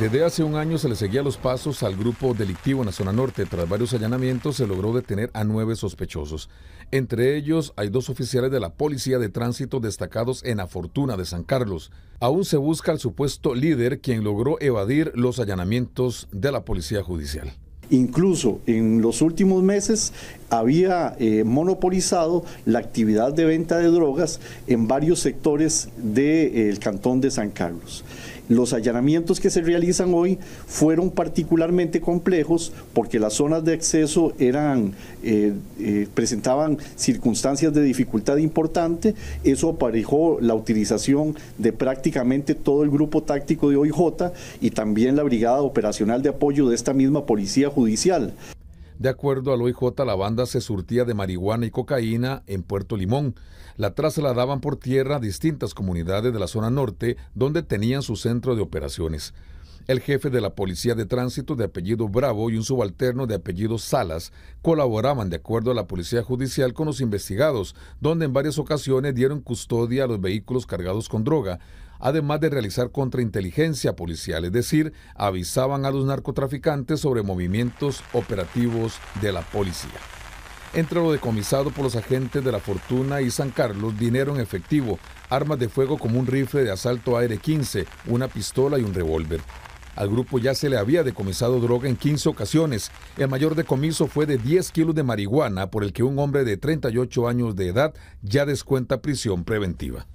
Desde hace un año se le seguía los pasos al grupo delictivo en la zona norte. Tras varios allanamientos se logró detener a nueve sospechosos. Entre ellos hay dos oficiales de la Policía de Tránsito destacados en la fortuna de San Carlos. Aún se busca al supuesto líder quien logró evadir los allanamientos de la Policía Judicial. Incluso en los últimos meses había eh, monopolizado la actividad de venta de drogas en varios sectores del eh, cantón de San Carlos. Los allanamientos que se realizan hoy fueron particularmente complejos porque las zonas de acceso eran, eh, presentaban circunstancias de dificultad importante. Eso aparejó la utilización de prácticamente todo el grupo táctico de OIJ y también la brigada operacional de apoyo de esta misma policía judicial. De acuerdo al OIJ, la banda se surtía de marihuana y cocaína en Puerto Limón. La trasladaban por tierra a distintas comunidades de la zona norte, donde tenían su centro de operaciones. El jefe de la Policía de Tránsito de apellido Bravo y un subalterno de apellido Salas colaboraban de acuerdo a la Policía Judicial con los investigados, donde en varias ocasiones dieron custodia a los vehículos cargados con droga, además de realizar contrainteligencia policial, es decir, avisaban a los narcotraficantes sobre movimientos operativos de la policía. Entre lo decomisado por los agentes de La Fortuna y San Carlos, dinero en efectivo, armas de fuego como un rifle de asalto aire 15, una pistola y un revólver. Al grupo ya se le había decomisado droga en 15 ocasiones. El mayor decomiso fue de 10 kilos de marihuana, por el que un hombre de 38 años de edad ya descuenta prisión preventiva.